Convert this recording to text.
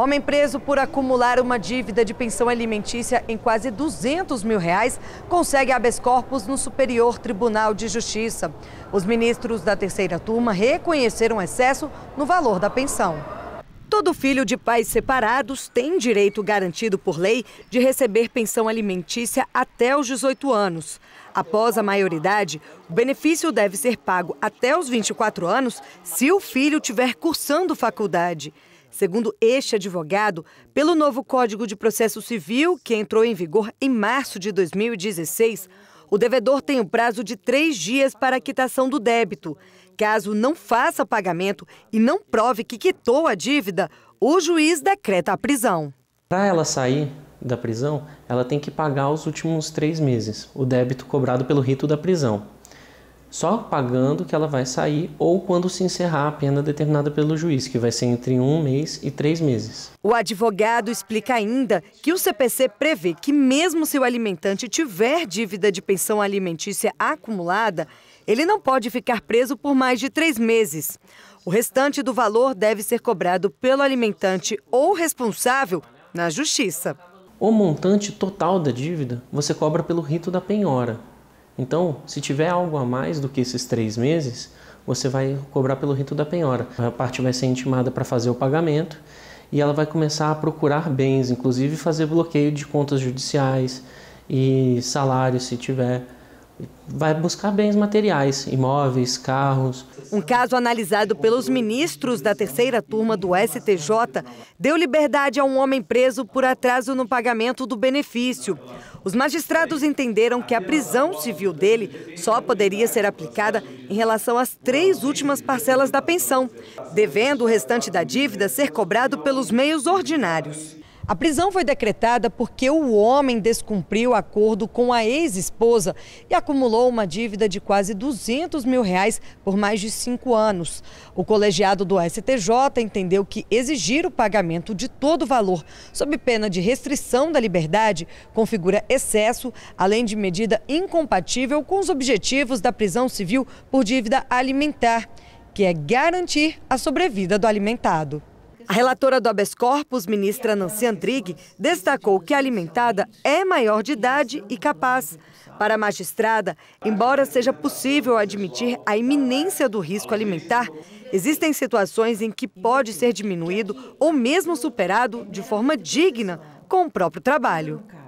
Homem preso por acumular uma dívida de pensão alimentícia em quase 200 mil reais consegue habeas corpus no Superior Tribunal de Justiça. Os ministros da terceira turma reconheceram excesso no valor da pensão. Todo filho de pais separados tem direito garantido por lei de receber pensão alimentícia até os 18 anos. Após a maioridade, o benefício deve ser pago até os 24 anos se o filho tiver cursando faculdade. Segundo este advogado, pelo novo Código de Processo Civil, que entrou em vigor em março de 2016, o devedor tem o um prazo de três dias para a quitação do débito. Caso não faça pagamento e não prove que quitou a dívida, o juiz decreta a prisão. Para ela sair da prisão, ela tem que pagar os últimos três meses, o débito cobrado pelo rito da prisão só pagando que ela vai sair ou quando se encerrar a pena determinada pelo juiz, que vai ser entre um mês e três meses. O advogado explica ainda que o CPC prevê que, mesmo se o alimentante tiver dívida de pensão alimentícia acumulada, ele não pode ficar preso por mais de três meses. O restante do valor deve ser cobrado pelo alimentante ou responsável na justiça. O montante total da dívida você cobra pelo rito da penhora, então, se tiver algo a mais do que esses três meses, você vai cobrar pelo rito da penhora. A parte vai ser intimada para fazer o pagamento e ela vai começar a procurar bens, inclusive fazer bloqueio de contas judiciais e salários se tiver vai buscar bens materiais, imóveis, carros. Um caso analisado pelos ministros da terceira turma do STJ deu liberdade a um homem preso por atraso no pagamento do benefício. Os magistrados entenderam que a prisão civil dele só poderia ser aplicada em relação às três últimas parcelas da pensão, devendo o restante da dívida ser cobrado pelos meios ordinários. A prisão foi decretada porque o homem descumpriu acordo com a ex-esposa e acumulou uma dívida de quase 200 mil reais por mais de cinco anos. O colegiado do STJ entendeu que exigir o pagamento de todo o valor, sob pena de restrição da liberdade, configura excesso, além de medida incompatível com os objetivos da prisão civil por dívida alimentar, que é garantir a sobrevida do alimentado. A relatora do habeas corpus, ministra Nancy Andrighi, destacou que a alimentada é maior de idade e capaz. Para a magistrada, embora seja possível admitir a iminência do risco alimentar, existem situações em que pode ser diminuído ou mesmo superado de forma digna com o próprio trabalho.